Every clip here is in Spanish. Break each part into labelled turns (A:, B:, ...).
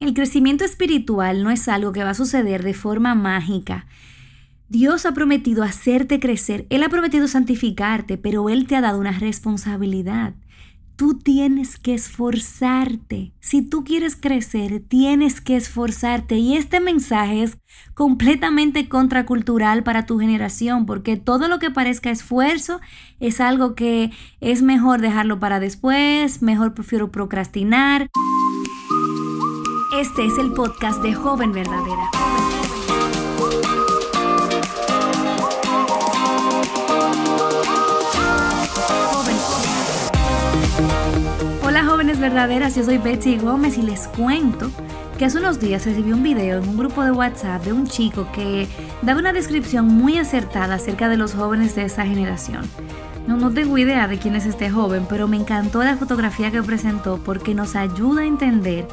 A: El crecimiento espiritual no es algo que va a suceder de forma mágica. Dios ha prometido hacerte crecer, Él ha prometido santificarte, pero Él te ha dado una responsabilidad. Tú tienes que esforzarte. Si tú quieres crecer, tienes que esforzarte. Y este mensaje es completamente contracultural para tu generación, porque todo lo que parezca esfuerzo es algo que es mejor dejarlo para después, mejor prefiero procrastinar. Este es el podcast de Joven Verdadera. Hola jóvenes verdaderas, yo soy Betsy Gómez y les cuento que hace unos días recibí un video en un grupo de WhatsApp de un chico que daba una descripción muy acertada acerca de los jóvenes de esa generación. no tengo idea de quién es este joven, pero me encantó la fotografía que presentó porque nos ayuda a entender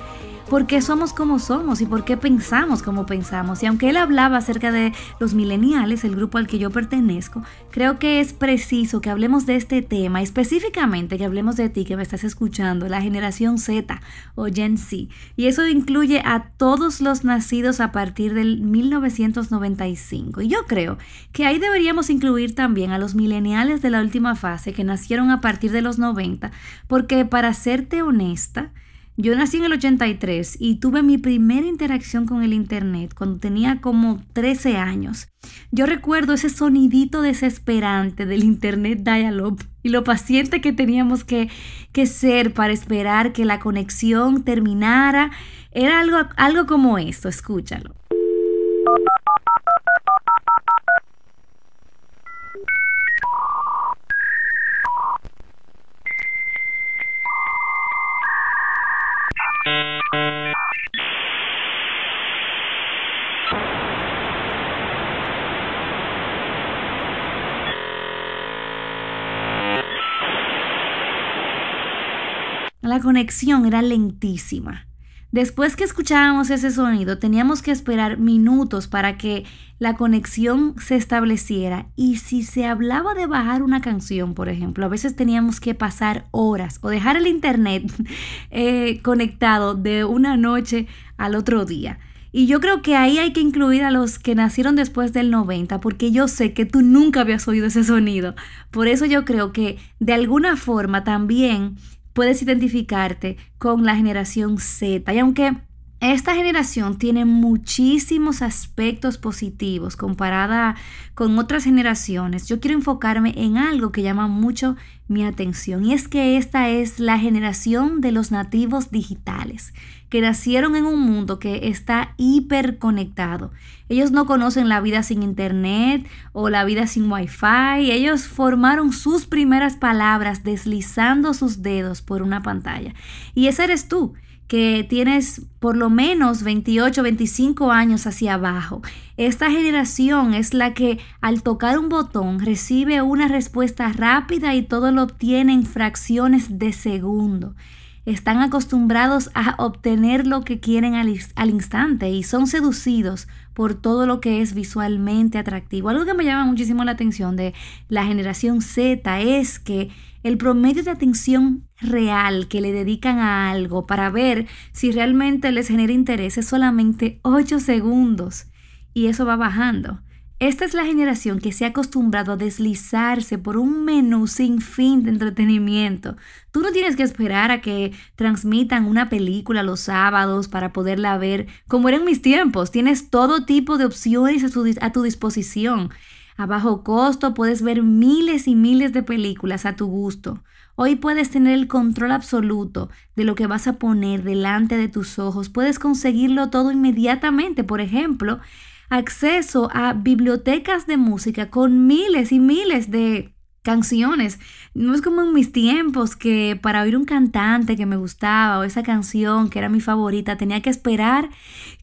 A: por qué somos como somos y por qué pensamos como pensamos. Y aunque él hablaba acerca de los mileniales, el grupo al que yo pertenezco, creo que es preciso que hablemos de este tema, específicamente que hablemos de ti que me estás escuchando, la generación Z o Gen Z. Y eso incluye a todos los nacidos a partir del 1995. Y yo creo que ahí deberíamos incluir también a los mileniales de la última fase que nacieron a partir de los 90, porque para serte honesta, yo nací en el 83 y tuve mi primera interacción con el Internet cuando tenía como 13 años. Yo recuerdo ese sonidito desesperante del Internet dial y lo paciente que teníamos que, que, ser para esperar que la conexión terminara. Era algo, algo como esto, escúchalo. la conexión era lentísima. Después que escuchábamos ese sonido, teníamos que esperar minutos para que la conexión se estableciera. Y si se hablaba de bajar una canción, por ejemplo, a veces teníamos que pasar horas o dejar el internet eh, conectado de una noche al otro día. Y yo creo que ahí hay que incluir a los que nacieron después del 90, porque yo sé que tú nunca habías oído ese sonido. Por eso yo creo que de alguna forma también puedes identificarte con la generación Z. Y aunque esta generación tiene muchísimos aspectos positivos comparada con otras generaciones. Yo quiero enfocarme en algo que llama mucho mi atención y es que esta es la generación de los nativos digitales, que nacieron en un mundo que está hiperconectado. Ellos no conocen la vida sin internet o la vida sin wifi. Ellos formaron sus primeras palabras deslizando sus dedos por una pantalla. Y ese eres tú que tienes por lo menos 28, 25 años hacia abajo. Esta generación es la que al tocar un botón recibe una respuesta rápida y todo lo obtiene en fracciones de segundo están acostumbrados a obtener lo que quieren al, instante y son seducidos por todo lo que es visualmente atractivo. Algo que me llama muchísimo la atención de la generación Z es que el promedio de atención real que le dedican a algo para ver si realmente les genera interés es solamente 8 segundos y eso va bajando. Esta es la generación que se ha acostumbrado a deslizarse por un menú sin fin de entretenimiento. Tú no tienes que esperar a que transmitan una película los sábados para poderla ver, como eran mis tiempos. Tienes todo tipo de opciones a tu disposición. A bajo costo puedes ver miles y miles de películas a tu gusto. Hoy puedes tener el control absoluto de lo que vas a poner delante de tus ojos. Puedes conseguirlo todo inmediatamente, por ejemplo acceso a bibliotecas de música con miles y miles de canciones. No es como en mis tiempos que para oír un cantante que me gustaba o esa canción que era mi favorita tenía que esperar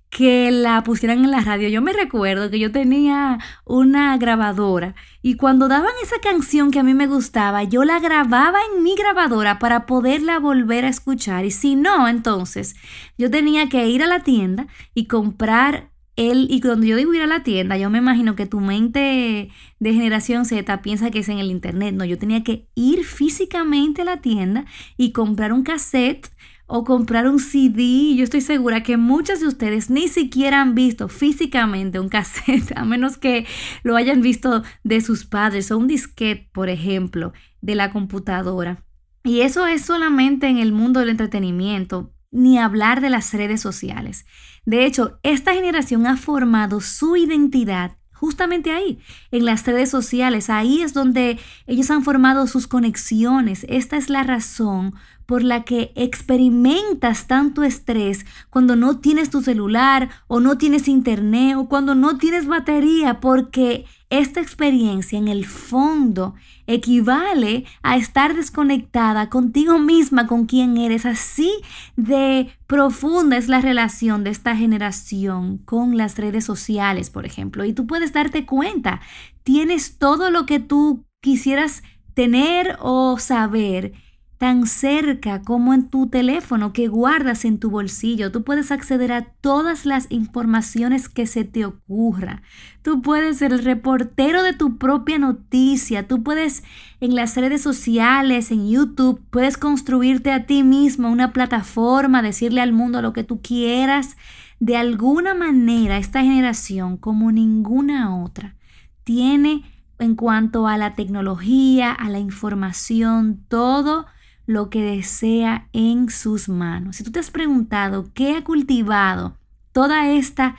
A: que la pusieran en la radio. Yo me recuerdo que yo tenía una grabadora y cuando daban esa canción que a mí me gustaba, yo la grababa en mi grabadora para poderla volver a escuchar. Y si no, entonces yo tenía que ir a la tienda y comprar y cuando yo digo ir a la tienda, yo me imagino que tu mente de generación Z piensa que es en el internet. No, yo tenía que ir físicamente a la tienda y comprar un cassette o comprar un CD. Yo estoy segura que muchas de ustedes ni siquiera han visto físicamente un cassette, a menos que lo hayan visto de sus padres o un disquete, por ejemplo, de la computadora. Y eso es solamente en el mundo del entretenimiento ni hablar de las redes sociales. De hecho, esta generación ha formado su identidad justamente ahí, en las redes sociales. Ahí es donde ellos han formado sus conexiones. Esta es la razón por la que experimentas tanto estrés cuando no tienes tu celular o no tienes internet o cuando no tienes batería, porque esta experiencia en el fondo equivale a estar desconectada contigo misma, con quien eres. Así de profunda es la relación de esta generación con las redes sociales, por ejemplo. Y tú puedes darte cuenta, tienes todo lo que tú quisieras tener o saber tan cerca como en tu teléfono que guardas en tu bolsillo. Tú puedes acceder a todas las informaciones que se te ocurra. Tú puedes ser el reportero de tu propia noticia. Tú puedes en las redes sociales, en YouTube, puedes construirte a ti mismo una plataforma, decirle al mundo lo que tú quieras. De alguna manera, esta generación, como ninguna otra, tiene en cuanto a la tecnología, a la información, todo lo que desea en sus manos. Si tú te has preguntado qué ha cultivado toda esta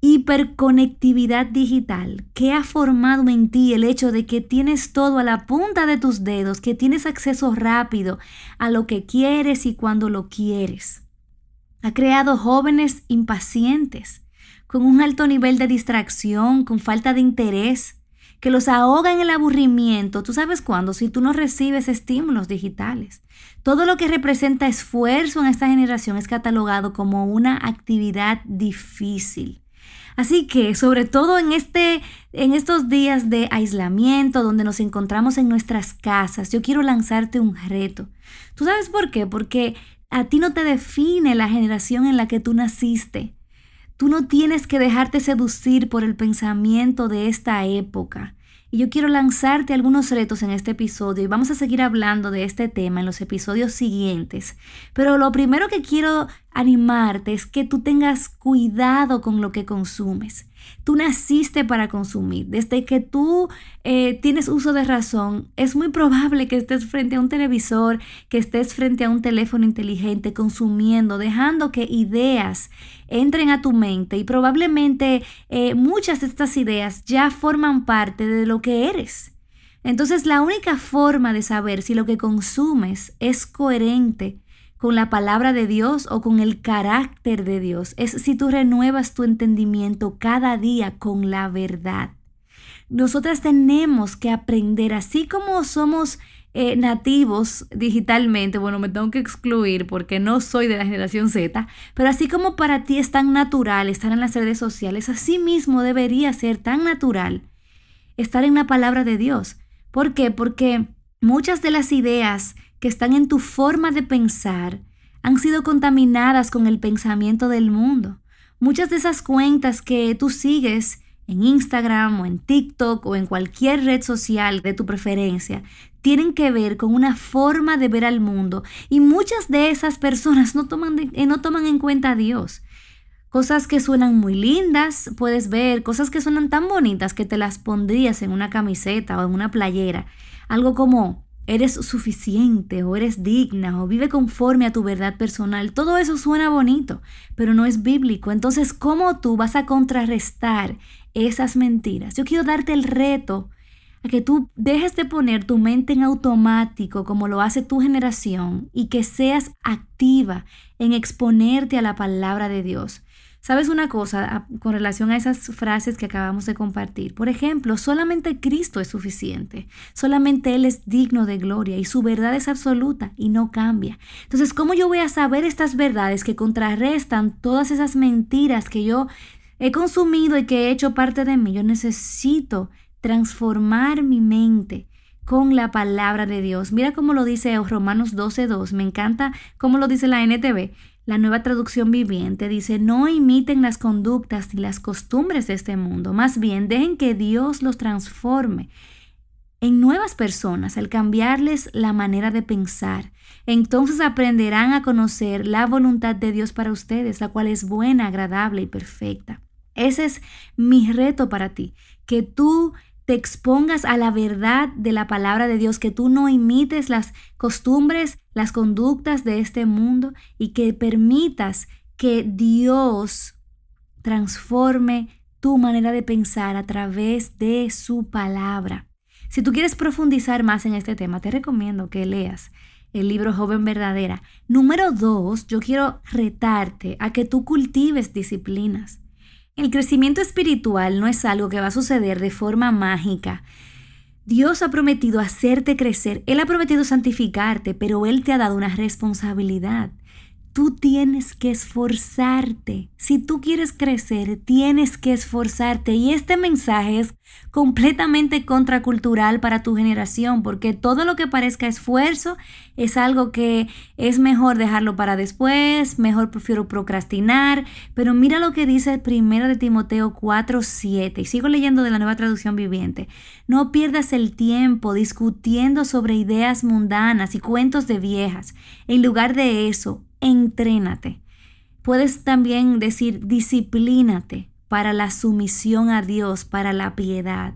A: hiperconectividad digital, qué ha formado en ti el hecho de que tienes todo a la punta de tus dedos, que tienes acceso rápido a lo que quieres y cuando lo quieres. Ha creado jóvenes impacientes, con un alto nivel de distracción, con falta de interés, que los ahoga en el aburrimiento. ¿Tú sabes cuándo? Si tú no recibes estímulos digitales. Todo lo que representa esfuerzo en esta generación es catalogado como una actividad difícil. Así que, sobre todo en, este, en estos días de aislamiento, donde nos encontramos en nuestras casas, yo quiero lanzarte un reto. ¿Tú sabes por qué? Porque a ti no te define la generación en la que tú naciste. Tú no tienes que dejarte seducir por el pensamiento de esta época yo quiero lanzarte algunos retos en este episodio y vamos a seguir hablando de este tema en los episodios siguientes. Pero lo primero que quiero animarte es que tú tengas cuidado con lo que consumes. Tú naciste para consumir. Desde que tú eh, tienes uso de razón, es muy probable que estés frente a un televisor, que estés frente a un teléfono inteligente, consumiendo, dejando que ideas entren a tu mente y probablemente eh, muchas de estas ideas ya forman parte de lo que eres. Entonces la única forma de saber si lo que consumes es coherente con la palabra de Dios o con el carácter de Dios. Es si tú renuevas tu entendimiento cada día con la verdad. Nosotras tenemos que aprender, así como somos eh, nativos digitalmente, bueno, me tengo que excluir porque no soy de la generación Z, pero así como para ti es tan natural estar en las redes sociales, así mismo debería ser tan natural estar en la palabra de Dios. ¿Por qué? Porque muchas de las ideas que están en tu forma de pensar han sido contaminadas con el pensamiento del mundo. Muchas de esas cuentas que tú sigues en Instagram o en TikTok o en cualquier red social de tu preferencia tienen que ver con una forma de ver al mundo y muchas de esas personas no toman, eh, no toman en cuenta a Dios. Cosas que suenan muy lindas, puedes ver, cosas que suenan tan bonitas que te las pondrías en una camiseta o en una playera. Algo como, eres suficiente o eres digna o vive conforme a tu verdad personal. Todo eso suena bonito, pero no es bíblico. Entonces, ¿cómo tú vas a contrarrestar esas mentiras? Yo quiero darte el reto a que tú dejes de poner tu mente en automático como lo hace tu generación y que seas activa en exponerte a la palabra de Dios. ¿Sabes una cosa ah, con relación a esas frases que acabamos de compartir? Por ejemplo, solamente Cristo es suficiente, solamente Él es digno de gloria y su verdad es absoluta y no cambia. Entonces, ¿cómo yo voy a saber estas verdades que contrarrestan todas esas mentiras que yo he consumido y que he hecho parte de mí? Yo necesito transformar mi mente con la palabra de Dios. Mira cómo lo dice Romanos 12.2, me encanta cómo lo dice la NTV la nueva traducción viviente dice, no imiten las conductas ni las costumbres de este mundo, más bien dejen que Dios los transforme en nuevas personas al cambiarles la manera de pensar. Entonces aprenderán a conocer la voluntad de Dios para ustedes, la cual es buena, agradable y perfecta. Ese es mi reto para ti, que tú te expongas a la verdad de la palabra de Dios, que tú no imites las costumbres, las conductas de este mundo y que permitas que Dios transforme tu manera de pensar a través de su palabra. Si tú quieres profundizar más en este tema, te recomiendo que leas el libro Joven Verdadera. Número dos, yo quiero retarte a que tú cultives disciplinas. El crecimiento espiritual no es algo que va a suceder de forma mágica. Dios ha prometido hacerte crecer, Él ha prometido santificarte, pero Él te ha dado una responsabilidad. Tú tienes que esforzarte. Si tú quieres crecer, tienes que esforzarte. Y este mensaje es completamente contracultural para tu generación, porque todo lo que parezca esfuerzo es algo que es mejor dejarlo para después, mejor prefiero procrastinar. Pero mira lo que dice el primero de Timoteo 4:7. Y sigo leyendo de la nueva traducción viviente. No pierdas el tiempo discutiendo sobre ideas mundanas y cuentos de viejas. En lugar de eso, entrénate. Puedes también decir disciplínate para la sumisión a Dios, para la piedad.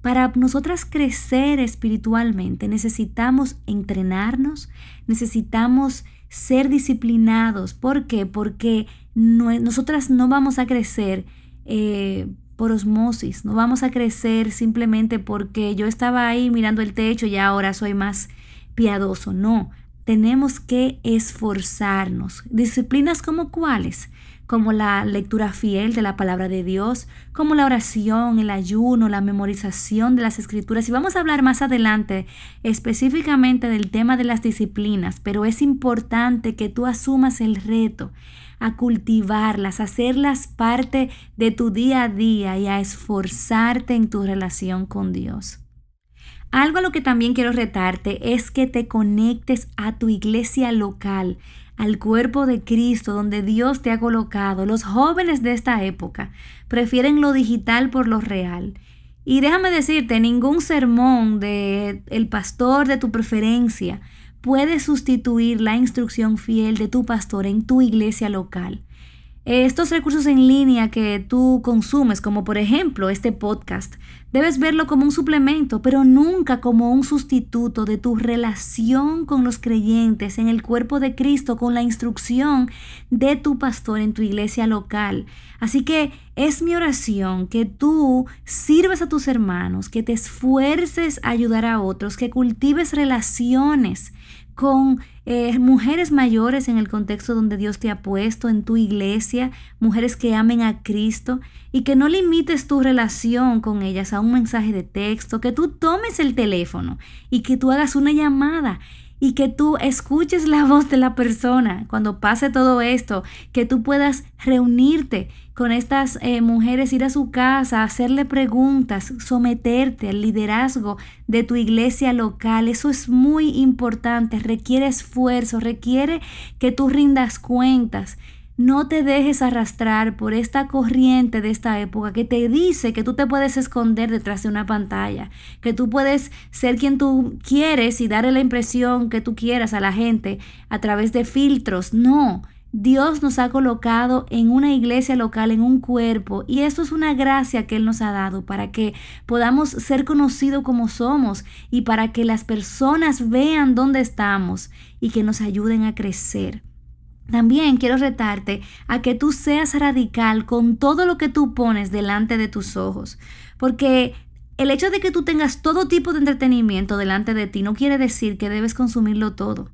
A: Para nosotras crecer espiritualmente necesitamos entrenarnos, necesitamos ser disciplinados. ¿Por qué? Porque nosotras no vamos a crecer eh, por osmosis, no vamos a crecer simplemente porque yo estaba ahí mirando el techo y ahora soy más piadoso. No, tenemos que esforzarnos. Disciplinas como cuáles? Como la lectura fiel de la palabra de Dios, como la oración, el ayuno, la memorización de las escrituras. Y vamos a hablar más adelante específicamente del tema de las disciplinas, pero es importante que tú asumas el reto a cultivarlas, hacerlas parte de tu día a día y a esforzarte en tu relación con Dios. Algo a lo que también quiero retarte es que te conectes a tu iglesia local, al cuerpo de Cristo donde Dios te ha colocado. Los jóvenes de esta época prefieren lo digital por lo real. Y déjame decirte, ningún sermón del el pastor de tu preferencia puede sustituir la instrucción fiel de tu pastor en tu iglesia local. Eh, estos recursos en línea que tú consumes, como por ejemplo este podcast, debes verlo como un suplemento, pero nunca como un sustituto de tu relación con los creyentes en el cuerpo de Cristo, con la instrucción de tu pastor en tu iglesia local. Así que es mi oración que tú sirvas a tus hermanos, que te esfuerces a ayudar a otros, que cultives relaciones con eh, mujeres mayores en el contexto donde Dios te ha puesto, en tu iglesia, mujeres que amen a Cristo y que no limites tu relación con ellas a un mensaje de texto, que tú tomes el teléfono y que tú hagas una llamada y que tú escuches la voz de la persona cuando pase todo esto, que tú puedas reunirte con estas eh, mujeres, ir a su casa, hacerle preguntas, someterte al liderazgo de tu iglesia local. Eso es muy importante, requiere esfuerzo, requiere que tú rindas cuentas no te dejes arrastrar por esta corriente de esta época que te dice que tú te puedes esconder detrás de una pantalla, que tú puedes ser quien tú quieres y darle la impresión que tú quieras a la gente a través de filtros. No, Dios nos ha colocado en una iglesia local, en un cuerpo, y eso es una gracia que Él nos ha dado para que podamos ser conocidos como somos y para que las personas vean dónde estamos y que nos ayuden a crecer. También quiero retarte a que tú seas radical con todo lo que tú pones delante de tus ojos, porque el hecho de que tú tengas todo tipo de entretenimiento delante de ti no quiere decir que debes consumirlo todo.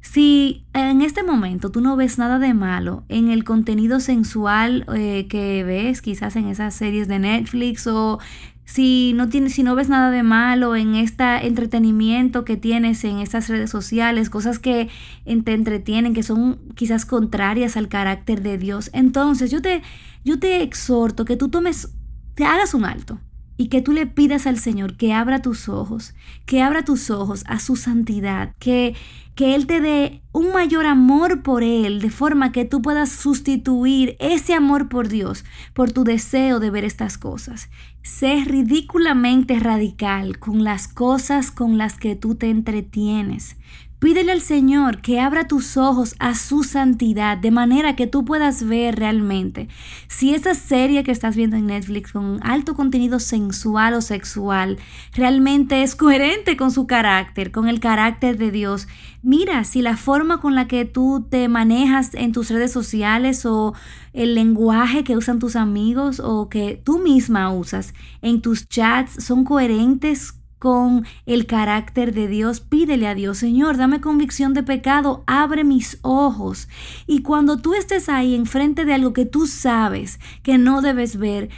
A: Si en este momento tú no ves nada de malo en el contenido sensual eh, que ves, quizás en esas series de Netflix o si no, tienes, si no ves nada de malo en este entretenimiento que tienes en estas redes sociales, cosas que te entretienen, que son quizás contrarias al carácter de Dios, entonces yo te, yo te exhorto que tú tomes, te hagas un alto y que tú le pidas al Señor que abra tus ojos, que abra tus ojos a su santidad, que, que Él te dé un mayor amor por Él, de forma que tú puedas sustituir ese amor por Dios, por tu deseo de ver estas cosas. Sé ridículamente radical con las cosas con las que tú te entretienes, Pídele al Señor que abra tus ojos a su santidad de manera que tú puedas ver realmente si esa serie que estás viendo en Netflix con alto contenido sensual o sexual realmente es coherente con su carácter, con el carácter de Dios. Mira si la forma con la que tú te manejas en tus redes sociales o el lenguaje que usan tus amigos o que tú misma usas en tus chats son coherentes con el carácter de Dios, pídele a Dios, Señor, dame convicción de pecado, abre mis ojos. Y cuando tú estés ahí enfrente de algo que tú sabes que no debes ver,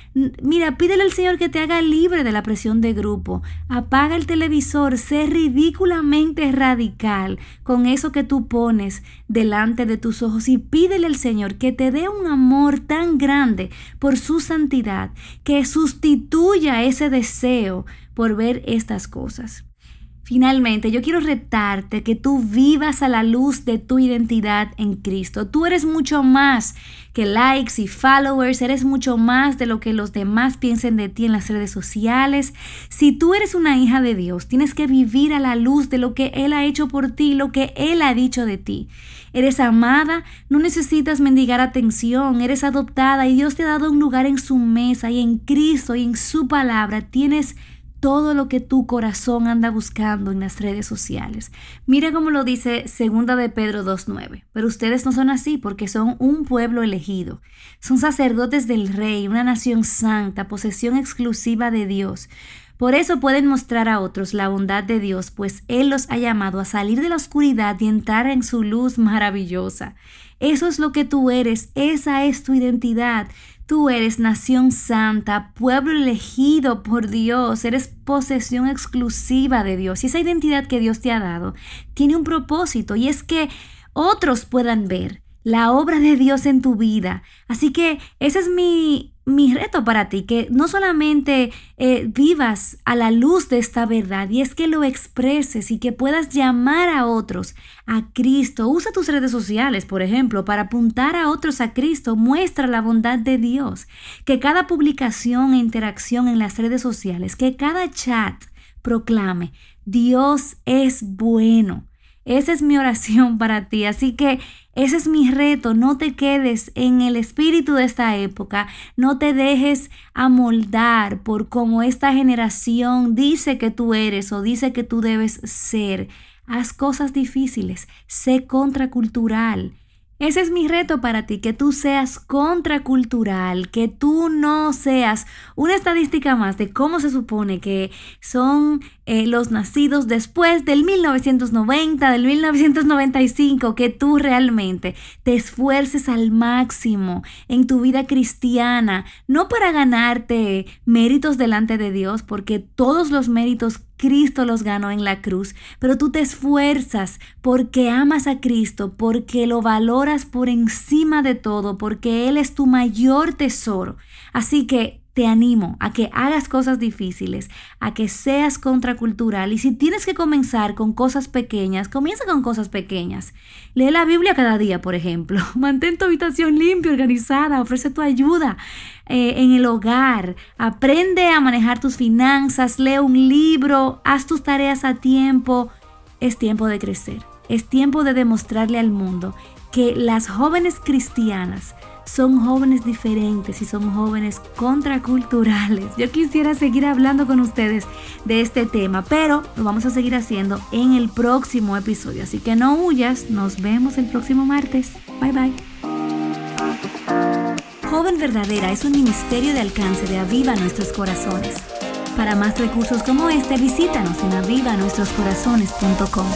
A: mira, pídele al Señor que te haga libre de la presión de grupo. Apaga el televisor, sé ridículamente radical con eso que tú pones delante de tus ojos y pídele al Señor que te dé un amor tan grande por su santidad que sustituya ese deseo por ver estas cosas. Finalmente, yo quiero retarte que tú vivas a la luz de tu identidad en Cristo. Tú eres mucho más que likes y followers, eres mucho más de lo que los demás piensen de ti en las redes sociales. Si tú eres una hija de Dios, tienes que vivir a la luz de lo que Él ha hecho por ti, lo que Él ha dicho de ti. Eres amada, no necesitas mendigar atención, eres adoptada y Dios te ha dado un lugar en su mesa y en Cristo y en su palabra tienes todo lo que tu corazón anda buscando en las redes sociales. Mira cómo lo dice segunda de Pedro 2.9. Pero ustedes no son así porque son un pueblo elegido. Son sacerdotes del rey, una nación santa, posesión exclusiva de Dios. Por eso pueden mostrar a otros la bondad de Dios, pues Él los ha llamado a salir de la oscuridad y entrar en su luz maravillosa. Eso es lo que tú eres, esa es tu identidad. Tú eres nación santa, pueblo elegido por Dios, eres posesión exclusiva de Dios. Y esa identidad que Dios te ha dado tiene un propósito y es que otros puedan ver la obra de Dios en tu vida. Así que esa es mi mi reto para ti, que no solamente eh, vivas a la luz de esta verdad, y es que lo expreses y que puedas llamar a otros a Cristo. Usa tus redes sociales, por ejemplo, para apuntar a otros a Cristo. Muestra la bondad de Dios. Que cada publicación e interacción en las redes sociales, que cada chat proclame, Dios es bueno. Esa es mi oración para ti. Así que ese es mi reto, no te quedes en el espíritu de esta época, no te dejes amoldar por cómo esta generación dice que tú eres o dice que tú debes ser. Haz cosas difíciles, sé contracultural ese es mi reto para ti, que tú seas contracultural, que tú no seas una estadística más de cómo se supone que son eh, los nacidos después del 1990, del 1995, que tú realmente te esfuerces al máximo en tu vida cristiana, no para ganarte méritos delante de Dios, porque todos los méritos Cristo los ganó en la cruz, pero tú te esfuerzas porque amas a Cristo, porque lo valoras por encima de todo, porque Él es tu mayor tesoro. Así que te animo a que hagas cosas difíciles, a que seas contracultural y si tienes que comenzar con cosas pequeñas, comienza con cosas pequeñas. Lee la Biblia cada día, por ejemplo. Mantén tu habitación limpia, organizada, ofrece tu ayuda. Eh, en el hogar, aprende a manejar tus finanzas, lee un libro, haz tus tareas a tiempo. Es tiempo de crecer, es tiempo de demostrarle al mundo que las jóvenes cristianas son jóvenes diferentes y son jóvenes contraculturales. Yo quisiera seguir hablando con ustedes de este tema, pero lo vamos a seguir haciendo en el próximo episodio. Así que no huyas, nos vemos el próximo martes. Bye bye. Verdadera es un ministerio de alcance de Aviva Nuestros Corazones. Para más recursos como este, visítanos en avivanuestroscorazones.com.